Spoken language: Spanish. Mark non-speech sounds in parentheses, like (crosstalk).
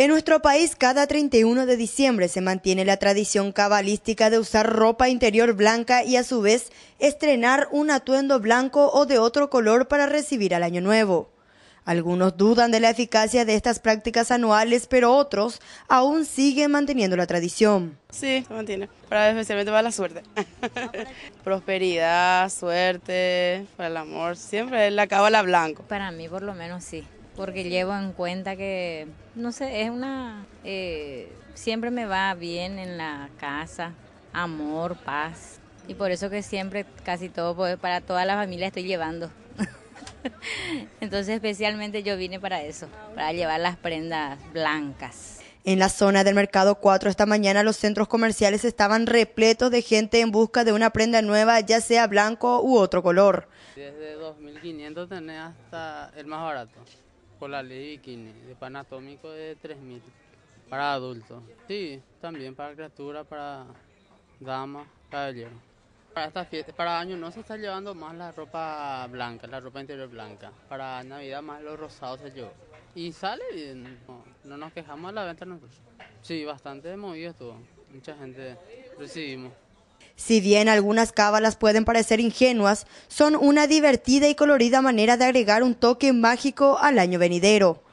En nuestro país, cada 31 de diciembre se mantiene la tradición cabalística de usar ropa interior blanca y a su vez estrenar un atuendo blanco o de otro color para recibir al año nuevo. Algunos dudan de la eficacia de estas prácticas anuales, pero otros aún siguen manteniendo la tradición. Sí, se mantiene, para, especialmente para la suerte. (laughs) Prosperidad, suerte, para el amor, siempre la cabala blanco. Para mí por lo menos sí porque llevo en cuenta que, no sé, es una... Eh, siempre me va bien en la casa, amor, paz. Y por eso que siempre, casi todo, pues, para toda la familia estoy llevando. (laughs) Entonces especialmente yo vine para eso, para llevar las prendas blancas. En la zona del Mercado 4 esta mañana los centros comerciales estaban repletos de gente en busca de una prenda nueva, ya sea blanco u otro color. Desde 2.500 tenés hasta el más barato. Con la ley bikini, de panatómico de 3.000 para adultos. Sí, también para criaturas, para damas, caballeros. Para esta fiesta, para año no se está llevando más la ropa blanca, la ropa interior blanca. Para Navidad más los rosados se llevó. Y sale bien, no, nos quejamos a la venta nosotros. Sí, bastante movido estuvo. Mucha gente recibimos. Si bien algunas cábalas pueden parecer ingenuas, son una divertida y colorida manera de agregar un toque mágico al año venidero.